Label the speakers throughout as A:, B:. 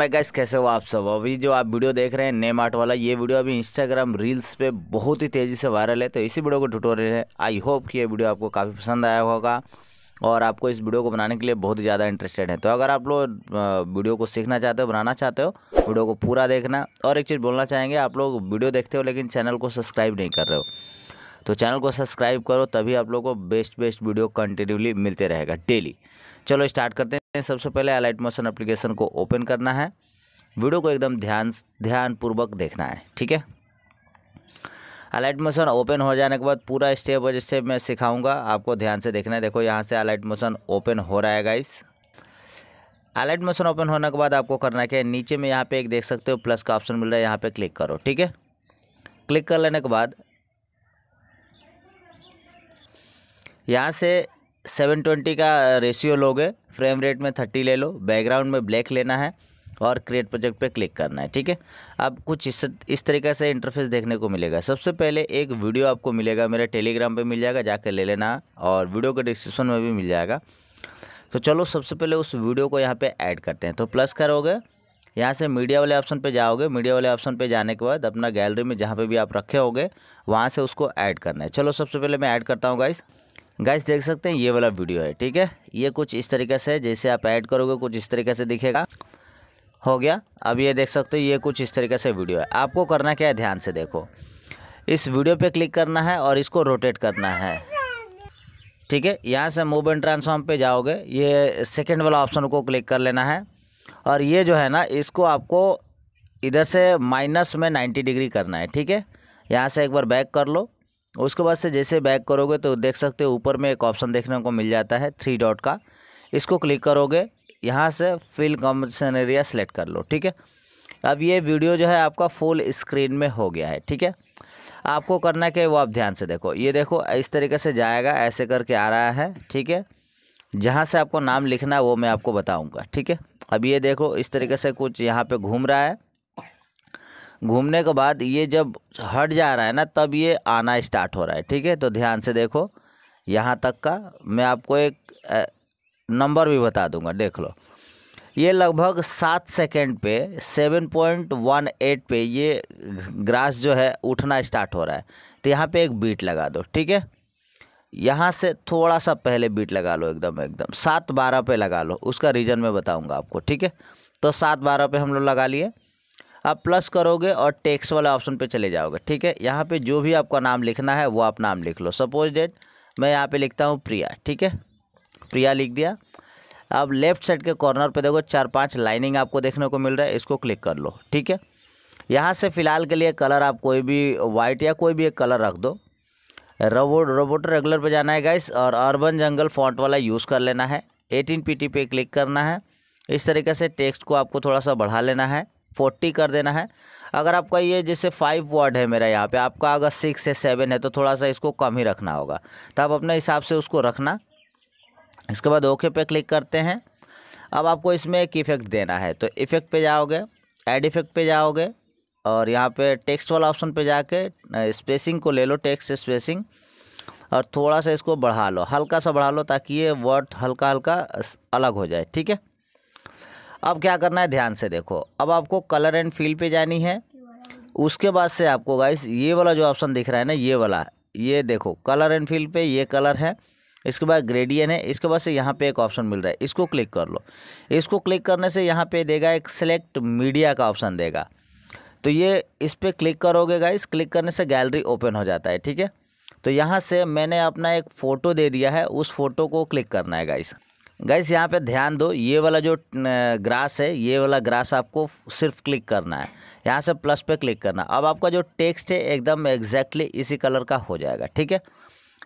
A: मैं गैस कैसे हो आप सब अभी जो आप वीडियो देख रहे हैं नेम आर्ट वाला ये वीडियो अभी इंस्टाग्राम रील्स पे बहुत ही तेज़ी से वायरल है तो इसी वीडियो को ट्यूटोरियल है आई होप कि ये वीडियो आपको काफ़ी पसंद आया होगा और आपको इस वीडियो को बनाने के लिए बहुत ज़्यादा इंटरेस्टेड है तो अगर आप लोग वीडियो को सीखना चाहते हो बनाना चाहते हो वीडियो को पूरा देखना और एक चीज़ बोलना चाहेंगे आप लोग वीडियो देखते हो लेकिन चैनल को सब्सक्राइब नहीं कर रहे हो तो चैनल को सब्सक्राइब करो तभी आप लोगों को बेस्ट बेस्ट वीडियो कंटिन्यूली मिलते रहेगा डेली चलो स्टार्ट करते हैं सबसे पहले अलाइट मोशन अप्लीकेशन को ओपन करना है वीडियो को एकदम ध्यान ध्यानपूर्वक देखना है ठीक है अलाइट मोशन ओपन हो जाने के बाद पूरा स्टेप बाई स्टेप मैं सिखाऊंगा आपको ध्यान से देखना है देखो यहाँ से अलाइट मोशन ओपन हो रहा है गाइस अलाइट मोशन ओपन होने के बाद आपको करना क्या है नीचे में यहाँ पे एक देख सकते हो प्लस का ऑप्शन मिल रहा है यहाँ पे क्लिक करो ठीक है क्लिक कर लेने के बाद यहाँ से सेवन ट्वेंटी का रेशियो लोगे फ्रेम रेट में थर्टी ले लो बैकग्राउंड में ब्लैक लेना है और क्रिएट प्रोजेक्ट पे क्लिक करना है ठीक है अब कुछ इस इस तरीके से इंटरफेस देखने को मिलेगा सबसे पहले एक वीडियो आपको मिलेगा मेरे टेलीग्राम पे मिल जाएगा जाकर ले लेना और वीडियो के डिस्क्रिप्शन में भी मिल जाएगा तो चलो सबसे पहले उस वीडियो को यहाँ पर ऐड करते हैं तो प्लस करोगे यहाँ से मीडिया वाले ऑप्शन पे जाओगे मीडिया वाले ऑप्शन पे जाने के बाद अपना गैलरी में जहाँ पे भी आप रखे होगे वहाँ से उसको ऐड करना है चलो सबसे पहले मैं ऐड करता हूँ गाइस गाइस देख सकते हैं ये वाला वीडियो है ठीक है ये कुछ इस तरीके से जैसे आप ऐड करोगे कुछ इस तरीके से दिखेगा हो गया अब ये देख सकते हो ये कुछ इस तरीके से वीडियो है आपको करना क्या है ध्यान से देखो इस वीडियो पे क्लिक करना है और इसको रोटेट करना है ठीक है यहाँ से मूव एंड ट्रांसफॉर्म पे जाओगे ये सेकंड वाला ऑप्शन को क्लिक कर लेना है और ये जो है ना इसको आपको इधर से माइनस में नाइन्टी डिग्री करना है ठीक है यहाँ से एक बार बैक कर लो उसके बाद से जैसे बैक करोगे तो देख सकते हो ऊपर में एक ऑप्शन देखने को मिल जाता है थ्री डॉट का इसको क्लिक करोगे यहाँ से फिल कॉम्पिटिशन एरिया सेलेक्ट कर लो ठीक है अब ये वीडियो जो है आपका फुल स्क्रीन में हो गया है ठीक है आपको करना क्या वो आप ध्यान से देखो ये देखो इस तरीके से जाएगा ऐसे करके आ रहा है ठीक है जहाँ से आपको नाम लिखना है वो मैं आपको बताऊँगा ठीक है अब ये देखो इस तरीके से कुछ यहाँ पर घूम रहा है घूमने के बाद ये जब हट जा रहा है ना तब ये आना स्टार्ट हो रहा है ठीक है तो ध्यान से देखो यहाँ तक का मैं आपको एक नंबर भी बता दूंगा देख लो ये लगभग सात सेकेंड पे सेवन पॉइंट वन एट पे ये ग्रास जो है उठना स्टार्ट हो रहा है तो यहाँ पे एक बीट लगा दो ठीक है यहाँ से थोड़ा सा पहले बीट लगा लो एकदम एकदम सात बारह पे लगा लो उसका रीज़न मैं बताऊँगा आपको ठीक है तो सात बारह पे हम लोग लगा लिए आप प्लस करोगे और टेक्स वाले ऑप्शन पे चले जाओगे ठीक है यहाँ पे जो भी आपका नाम लिखना है वो आप नाम लिख लो सपोज डेट मैं यहाँ पे लिखता हूँ प्रिया ठीक है प्रिया लिख दिया अब लेफ्ट साइड के कॉर्नर पे देखो चार पांच लाइनिंग आपको देखने को मिल रहा है इसको क्लिक कर लो ठीक है यहाँ से फ़िलहाल के लिए कलर आप कोई भी वाइट या कोई भी एक कलर रख दो रोबोट रोबोट रेगुलर पर जाना है गाइस और अर्बन जंगल फॉन्ट वाला यूज़ कर लेना है एटीन पी पे क्लिक करना है इस तरीके से टेक्स्ट को आपको थोड़ा सा बढ़ा लेना है फोर्टी कर देना है अगर आपका ये जैसे फाइव वर्ड है मेरा यहाँ पे आपका अगर सिक्स है सेवन है तो थोड़ा सा इसको कम ही रखना होगा तो आप अपने हिसाब से उसको रखना इसके बाद ओके पे क्लिक करते हैं अब आपको इसमें एक इफ़ेक्ट देना है तो इफ़ेक्ट पे जाओगे एड इफ़ेक्ट पे जाओगे और यहाँ पे टेक्स्ट वाला ऑप्शन पे जाके स्पेसिंग को ले लो टेक्स्ट स्पेसिंग और थोड़ा सा इसको बढ़ा लो हल्का सा बढ़ा लो ताकि ये वर्ड हल्का हल्का अलग हो जाए ठीक है अब क्या करना है ध्यान से देखो अब आपको कलर एंड फील पे जानी है उसके बाद से आपको गाइस ये वाला जो ऑप्शन दिख रहा है ना ये वाला ये देखो कलर एंड फील पे ये कलर है इसके बाद ग्रेडियन है इसके बाद से यहाँ पे एक ऑप्शन मिल रहा है इसको क्लिक कर लो इसको क्लिक करने से यहाँ पे देगा एक सेलेक्ट मीडिया का ऑप्शन देगा तो ये इस पर क्लिक करोगे गाइस क्लिक करने से गैलरी ओपन हो जाता है ठीक है तो यहाँ से मैंने अपना एक फ़ोटो दे दिया है उस फोटो को क्लिक करना है गाइस गैस यहाँ पे ध्यान दो ये वाला जो ग्रास है ये वाला ग्रास आपको सिर्फ क्लिक करना है यहाँ से प्लस पे क्लिक करना अब आपका जो टेक्स्ट है एकदम एग्जैक्टली इसी कलर का हो जाएगा ठीक है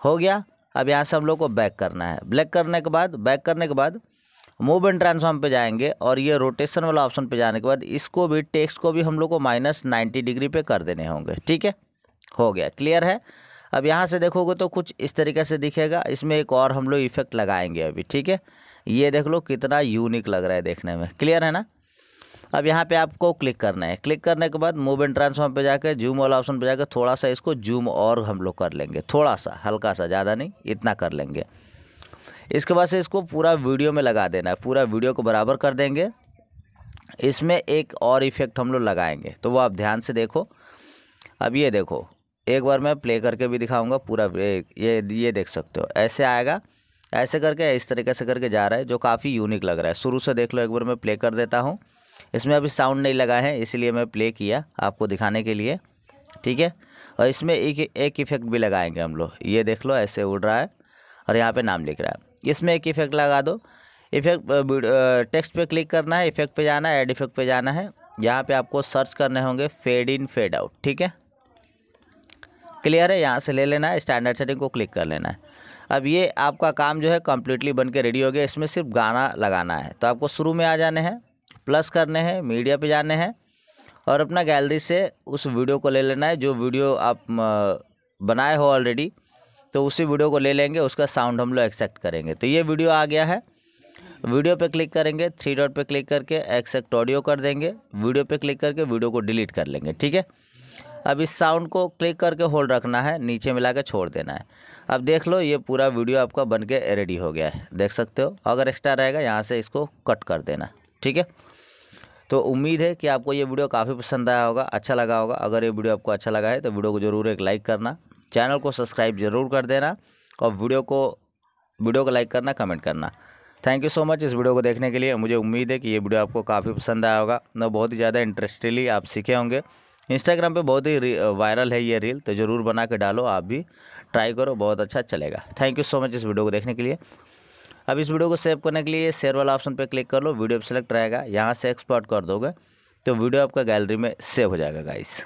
A: हो गया अब यहाँ से हम लोग को बैक करना है ब्लैक करने के बाद बैक करने के बाद मूव एंड ट्रांसफॉर्म पे जाएंगे और ये रोटेशन वाला ऑप्शन पे जाने के बाद इसको भी टेक्स्ट को भी हम लोग को माइनस नाइन्टी डिग्री पे कर देने होंगे ठीक है हो गया क्लियर है अब यहाँ से देखोगे तो कुछ इस तरीके से दिखेगा इसमें एक और हम लोग इफेक्ट लगाएंगे अभी ठीक है ये देख लो कितना यूनिक लग रहा है देखने में क्लियर है ना अब यहाँ पे आपको क्लिक करना है क्लिक करने के बाद मूव एंड ट्रांसफॉर्म पे जाके जूम वाला ऑप्शन पे जाके थोड़ा सा इसको जूम और हम लोग कर लेंगे थोड़ा सा हल्का सा ज़्यादा नहीं इतना कर लेंगे इसके बाद से इसको पूरा वीडियो में लगा देना है पूरा वीडियो को बराबर कर देंगे इसमें एक और इफेक्ट हम लोग लगाएंगे तो वो आप ध्यान से देखो अब ये देखो एक बार मैं प्ले करके भी दिखाऊंगा पूरा ये ये देख सकते हो ऐसे आएगा ऐसे करके इस तरीके से करके जा रहा है जो काफ़ी यूनिक लग रहा है शुरू से देख लो एक बार मैं प्ले कर देता हूँ इसमें अभी साउंड नहीं लगा है इसलिए मैं प्ले किया आपको दिखाने के लिए ठीक है और इसमें एक एक इफेक्ट भी लगाएंगे हम लोग ये देख लो ऐसे उड़ रहा है और यहाँ पे नाम लिख रहा है इसमें एक इफेक्ट लगा दो इफेक्ट टेक्स्ट पे क्लिक करना है इफेक्ट पे जाना है एड इफेक्ट पे जाना है यहाँ पे आपको सर्च करने होंगे फेड इन फेड आउट ठीक है क्लियर है यहाँ से ले लेना है स्टैंडर्ड सेटिंग को क्लिक कर लेना है अब ये आपका काम जो है कम्प्लीटली बन के रेडी हो गया इसमें सिर्फ गाना लगाना है तो आपको शुरू में आ जाने हैं प्लस करने हैं मीडिया पे जाने हैं और अपना गैलरी से उस वीडियो को ले लेना है जो वीडियो आप बनाए हो ऑलरेडी तो उसी वीडियो को ले लेंगे उसका साउंड हम लोग एक्सेक्ट करेंगे तो ये वीडियो आ गया है वीडियो पे क्लिक करेंगे थ्री डॉट पे क्लिक करके एक्सेक्ट ऑडियो कर देंगे वीडियो पे क्लिक करके वीडियो को डिलीट कर लेंगे ठीक है अब इस साउंड को क्लिक करके होल्ड रखना है नीचे मिला के छोड़ देना है अब देख लो ये पूरा वीडियो आपका बन के रेडी हो गया है देख सकते हो अगर एक्स्ट्रा रहेगा यहाँ से इसको कट कर देना ठीक है तो उम्मीद है कि आपको ये वीडियो काफ़ी पसंद आया होगा अच्छा लगा होगा अगर ये वीडियो आपको अच्छा लगा है तो वीडियो को ज़रूर एक लाइक करना चैनल को सब्सक्राइब ज़रूर कर देना और वीडियो को वीडियो को लाइक करना कमेंट करना थैंक यू सो मच इस वीडियो को देखने के लिए मुझे उम्मीद है कि ये वीडियो आपको काफ़ी पसंद आया होगा मैं बहुत ही ज़्यादा इंटरेस्टिंगली आप सीखे होंगे इंस्टाग्राम पे बहुत ही वायरल है ये रील तो ज़रूर बना के डालो आप भी ट्राई करो बहुत अच्छा चलेगा थैंक यू सो मच इस वीडियो को देखने के लिए अब इस वीडियो को सेव करने के लिए शेयर वाला ऑप्शन पर क्लिक कर लो वीडियो सेलेक्ट रहेगा यहाँ से एक्सपोर्ट कर दोगे तो वीडियो आपका गैलरी में सेव हो जाएगा गाइस